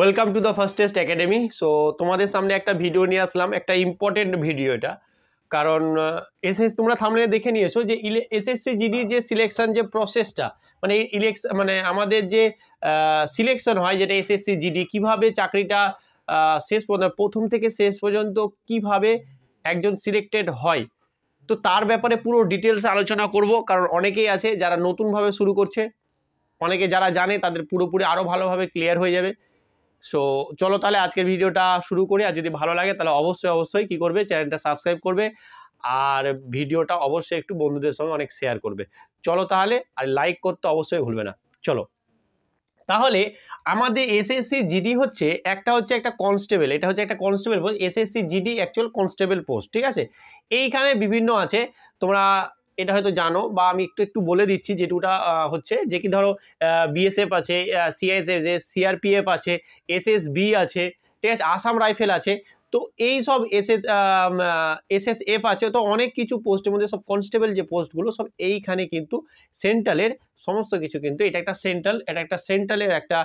welcome to the first test academy so তোমাদের সামনে একটা ভিডিও নিয়ে আসলাম একটা ইম্পর্টেন্ট ভিডিও এটা কারণ এসএস তোমরা থামলে দেখে নিয়েছো যে এসএসসি জিডি যে সিলেকশন যে প্রসেসটা মানে ইলেকশন মানে আমাদের যে সিলেকশন হয় যেটা এসএসসি জিডি কীভাবে চাকরিটা শেষ পর্যন্ত প্রথম থেকে শেষ পর্যন্ত কিভাবে একজন সিলেক্টেড হয় তো তার ব্যাপারে পুরো ডিটেলসে আলোচনা করব কারণ অনেকেই আছে যারা নতুনভাবে শুরু করছে অনেকে যারা জানে তাদের পুরোপুরি আরও ভালোভাবে ক্লিয়ার হয়ে যাবে সো চলো তাহলে আজকের ভিডিওটা শুরু করি আর যদি ভালো লাগে তাহলে অবশ্যই অবশ্যই কি করবে চ্যানেলটা সাবস্ক্রাইব করবে আর ভিডিওটা অবশ্যই একটু বন্ধুদের সঙ্গে অনেক শেয়ার করবে চলো তাহলে আর লাইক করতে অবশ্যই ভুলবে না চলো তাহলে আমাদের এসএসসি জিডি হচ্ছে একটা হচ্ছে একটা কনস্টেবল এটা হচ্ছে একটা constable post SSC GD actual constable post ঠিক আছে এইখানে বিভিন্ন আছে তোমরা এটা হয়তো জানো বা আমি একটু একটু বলে দিচ্ছি যেটুকুটা হচ্ছে যে কি ধরো বিএসএফ আছে সিআইএসএফ যে সিআরপিএফ আছে এসএসবি আছে ঠিক আছে আসাম রাইফেল আছে তো এই সব এসএস এসএসএফ আছে তো অনেক কিছু পোস্টের মধ্যে সব কনস্টেবল যে পোস্টগুলো সব এইখানে কিন্তু সেন্ট্রালের সমস্ত কিছু কিন্তু এটা একটা সেন্ট্রাল এটা একটা সেন্ট্রালের একটা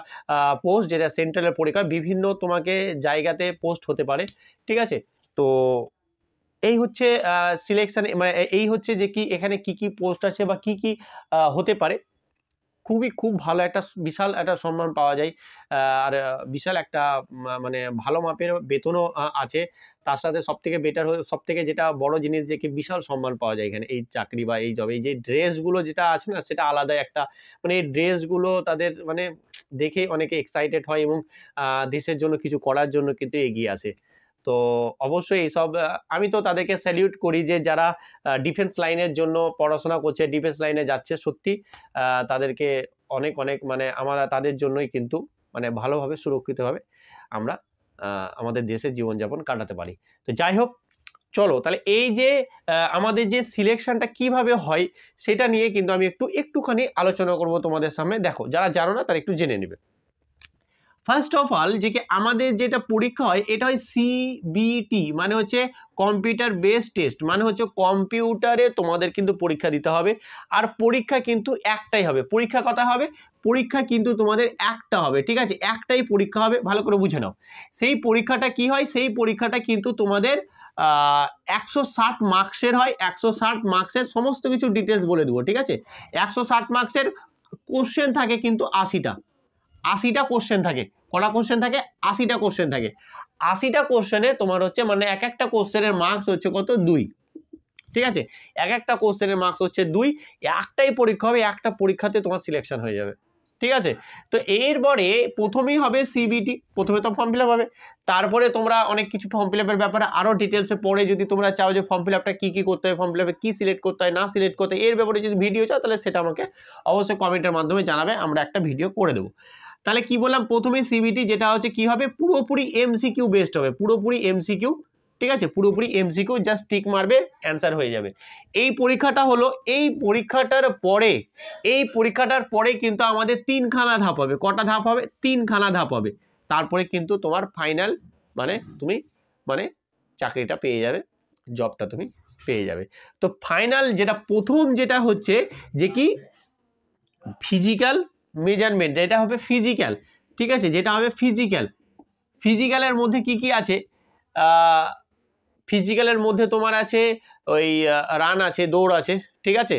পোস্ট যেটা সেন্ট্রালের পরীক্ষা বিভিন্ন তোমাকে জায়গাতে পোস্ট হতে পারে ঠিক আছে তো এই হচ্ছে সিলেকশান মানে এই হচ্ছে যে কি এখানে কি কি পোস্ট আছে বা কি কি হতে পারে খুবই খুব ভালো একটা বিশাল একটা সম্মান পাওয়া যায় আর বিশাল একটা মানে ভালো মাপের বেতনও আছে তার সাথে সবথেকে বেটার সবথেকে যেটা বড় জিনিস যে কি বিশাল সম্মান পাওয়া যায় এখানে এই চাকরি বা এই জবে এই যে ড্রেসগুলো যেটা আছে না সেটা আলাদা একটা মানে এই ড্রেসগুলো তাদের মানে দেখে অনেকে এক্সাইটেড হয় এবং দেশের জন্য কিছু করার জন্য কিন্তু এগিয়ে আসে তো অবশ্যই এইসব আমি তো তাদেরকে স্যালিউট করি যে যারা ডিফেন্স লাইনের জন্য পড়াশোনা করছে ডিফেন্স লাইনে যাচ্ছে সত্যি তাদেরকে অনেক অনেক মানে আমার তাদের জন্যই কিন্তু মানে ভালোভাবে সুরক্ষিতভাবে আমরা আমাদের দেশে জীবনযাপন কাটাতে পারি তো যাই হোক চলো তাহলে এই যে আমাদের যে সিলেকশনটা কিভাবে হয় সেটা নিয়ে কিন্তু আমি একটু একটুখানি আলোচনা করব তোমাদের সামনে দেখো যারা জানো না তারা একটু জেনে নেবে ফার্স্ট অফ অল যে কি আমাদের যেটা পরীক্ষা হয় এটা হয় সিবিটি মানে হচ্ছে কম্পিউটার বেস টেস্ট মানে হচ্ছে কম্পিউটারে তোমাদের কিন্তু পরীক্ষা দিতে হবে আর পরীক্ষা কিন্তু একটাই হবে পরীক্ষা কথা হবে পরীক্ষা কিন্তু তোমাদের একটা হবে ঠিক আছে একটাই পরীক্ষা হবে ভালো করে বুঝে নাও সেই পরীক্ষাটা কি হয় সেই পরীক্ষাটা কিন্তু তোমাদের একশো ষাট মার্কসের হয় একশো ষাট মার্কসের সমস্ত কিছু ডিটেলস বলে দেবো ঠিক আছে একশো ষাট মার্কসের কোশ্চেন থাকে কিন্তু আশিটা আশিটা কোশ্চেন থাকে কটা কোশ্চেন থাকে আশিটা কোশ্চেন থাকে আশিটা কোশ্চেনে তোমার হচ্ছে মানে এক একটা কোশ্চেনের মার্কস হচ্ছে কত দুই ঠিক আছে এক একটা কোশ্চেনের মার্কস হচ্ছে দুই একটাই পরীক্ষা হবে একটা পরীক্ষাতে তোমার সিলেকশন হয়ে যাবে ঠিক আছে তো এরপরে প্রথমেই হবে সিবিটি প্রথমে তো ফর্ম ফিল হবে তারপরে তোমরা অনেক কিছু ফর্ম ফিল ব্যাপারে আরও ডিটেলসে পড়ে যদি তোমরা চাও যে ফর্ম ফিল আপটা কী কী করতে হয় ফর্ম ফিল আপে কী সিলেক্ট করতে হয় না সিলেক্ট করতে হয় এর ব্যাপারে যদি ভিডিও চাও তাহলে সেটা আমাকে অবশ্যই কমেন্টের মাধ্যমে জানাবে আমরা একটা ভিডিও করে দেবো তাহলে কি বললাম প্রথমে সিবিটি যেটা হচ্ছে কি হবে পুরোপুরি এমসিকিউ বেস্ট হবে পুরোপুরি এমসিকিউ ঠিক আছে পুরোপুরি এমসিকিউ জাস্ট টিক মারবে অ্যান্সার হয়ে যাবে এই পরীক্ষাটা হলো এই পরীক্ষাটার পরে এই পরীক্ষাটার পরে কিন্তু আমাদের তিনখানা ধাপ হবে কটা ধাপ হবে তিনখানা ধাপ হবে তারপরে কিন্তু তোমার ফাইনাল মানে তুমি মানে চাকরিটা পেয়ে যাবে জবটা তুমি পেয়ে যাবে তো ফাইনাল যেটা প্রথম যেটা হচ্ছে যে কি ফিজিক্যাল মেজারমেন্ট এটা হবে ফিজিক্যাল ঠিক আছে যেটা হবে ফিজিক্যাল ফিজিক্যালের মধ্যে কি কি আছে ফিজিক্যালের মধ্যে তোমার আছে ওই রান আছে দৌড় আছে ঠিক আছে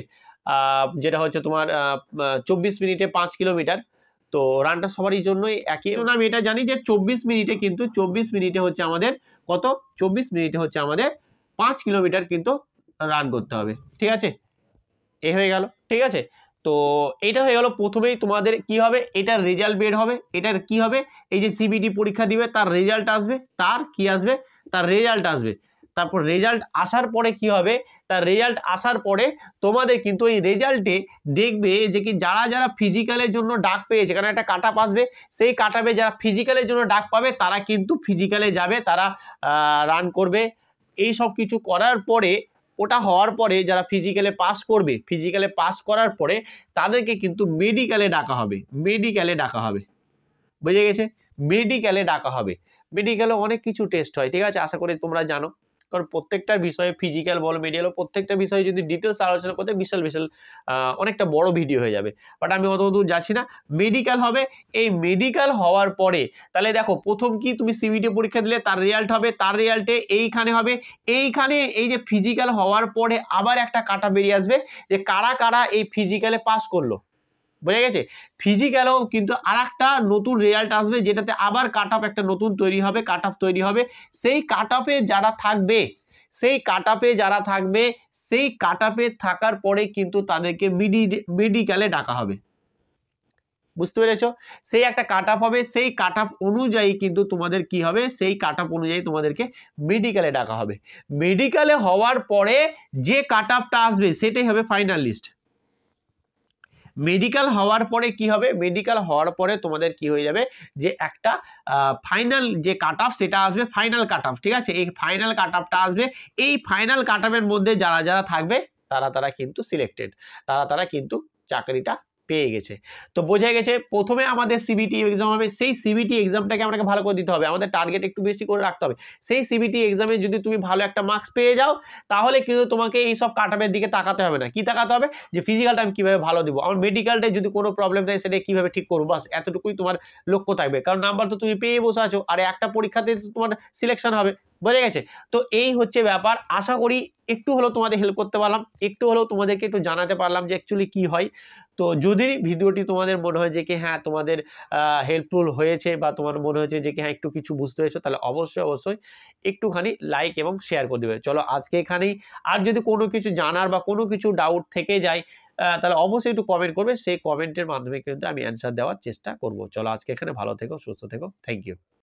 যেটা হচ্ছে তোমার চব্বিশ মিনিটে পাঁচ কিলোমিটার তো রানটা সবারই জন্যই একই আমি এটা জানি যে চব্বিশ মিনিটে কিন্তু চব্বিশ মিনিটে হচ্ছে আমাদের কত চব্বিশ মিনিটে হচ্ছে আমাদের পাঁচ কিলোমিটার কিন্তু রান করতে হবে ঠিক আছে এ হয়ে গেল ঠিক আছে তো এটা হয়ে গেল প্রথমেই তোমাদের কি হবে এটার রেজাল্ট বের হবে এটার কি হবে এই যে সিবিটি পরীক্ষা দিবে তার রেজাল্ট আসবে তার কি আসবে তার রেজাল্ট আসবে তারপর রেজাল্ট আসার পরে কি হবে তার রেজাল্ট আসার পরে তোমাদের কিন্তু এই রেজাল্টে দেখবে যে কি যারা যারা ফিজিক্যালের জন্য ডাক পেয়েছে কারণ একটা কাটাপ আসবে সেই কাটাপে যারা ফিজিক্যালের জন্য ডাক পাবে তারা কিন্তু ফিজিক্যালে যাবে তারা রান করবে এই সব কিছু করার পরে ওটা হওয়ার পরে যারা ফিজিক্যালে পাস করবে ফিজিক্যালে পাস করার পরে তাদেরকে কিন্তু মেডিক্যালে ডাকা হবে মেডিক্যালে ডাকা হবে বুঝে গেছে মেডিক্যালে ডাকা হবে মেডিক্যালে অনেক কিছু টেস্ট হয় ঠিক আছে আশা করি তোমরা জানো কারণ প্রত্যেকটা বিষয়ে ফিজিক্যাল বল মেডিয়াল প্রত্যেকটা বিষয়ে যদি ডিটেলস আলোচনা করতে বিশাল বিশাল অনেকটা বড় ভিডিও হয়ে যাবে বাট আমি অত দূর যাচ্ছি না মেডিকেল হবে এই মেডিকেল হওয়ার পরে তাহলে দেখো প্রথম কি তুমি সিবিটি পরীক্ষা দিলে তার রেজাল্ট হবে তার রেজাল্টে এইখানে হবে এইখানে এই যে ফিজিক্যাল হওয়ার পরে আবার একটা কাটা বেরিয়ে আসবে যে কারা কারা এই ফিজিক্যালে পাস করলো বোঝা গেছে ফিজিক্যালেও কিন্তু আর একটা নতুন রেজাল্ট আসবে যেটাতে আবার কাট একটা নতুন তৈরি হবে কাট তৈরি হবে সেই কাট যারা থাকবে সেই কাট যারা থাকবে সেই কাট থাকার পরে কিন্তু তাদেরকে মিডি মেডিকেলে ডাকা হবে বুঝতে পেরেছ সেই একটা কাট হবে সেই কাট অনুযায়ী কিন্তু তোমাদের কি হবে সেই কাট অনুযায়ী তোমাদেরকে মেডিকেলে ডাকা হবে মেডিকেলে হওয়ার পরে যে কাট আসবে সেটাই হবে ফাইনাল লিস্ট মেডিকেল হওয়ার পরে কি হবে মেডিকেল হওয়ার পরে তোমাদের কি হয়ে যাবে যে একটা ফাইনাল যে কাট অফ সেটা আসবে ফাইনাল কাট অফ ঠিক আছে এই ফাইনাল কাট অফটা আসবে এই ফাইনাল কাট অফের মধ্যে যারা যারা থাকবে তারা তারা কিন্তু সিলেক্টেড তারা তারা কিন্তু চাকরিটা পেয়ে গেছে তো বোঝা গেছে প্রথমে আমাদের সিবিটি এক্সাম হবে সেই সিবিটি এক্সামটাকে আমাকে ভালো করে দিতে হবে আমাদের টার্গেট একটু বেশি করে রাখতে হবে সেই সিবিটি এক্সামে যদি তুমি ভালো একটা মার্কস পেয়ে যাও তাহলে কিন্তু তোমাকে এই সব কাটাপের দিকে তাকাতে হবে না কি তাকাতে হবে যে ফিজিক্যালটা আমি কীভাবে ভালো দেবো আমার মেডিকেলটা যদি কোনো প্রবলেম থাকে সেটা কীভাবে ঠিক করবো বাস এতটুকুই তোমার লক্ষ্য থাকবে কারণ নাম্বার তো তুমি পেয়ে বসে আছো আর একটা পরীক্ষাতে তোমার সিলেকশন হবে বোঝা গেছে তো এই হচ্ছে ব্যাপার আশা করি একটু হলেও তোমাদের হেল্প করতে পারলাম একটু হলেও তোমাদেরকে একটু জানাতে পারলাম যে অ্যাকচুয়ালি কী হয় তো যদি ভিডিওটি তোমাদের মনে হয় যে কি হ্যাঁ তোমাদের হেল্পফুল হয়েছে বা তোমার মনে হয়েছে যে কি হ্যাঁ একটু কিছু বুঝতে পেরেছো তাহলে অবশ্যই অবশ্যই একটুখানি লাইক এবং শেয়ার করে দেবে চলো আজকে এখানেই আর যদি কোনো কিছু জানার বা কোনো কিছু ডাউট থেকে যায় তাহলে অবশ্যই একটু কমেন্ট করবে সেই কমেন্টের মাধ্যমে কিন্তু আমি অ্যান্সার দেওয়ার চেষ্টা করব চলো আজকে এখানে ভালো থেকো সুস্থ থেকো থ্যাংক ইউ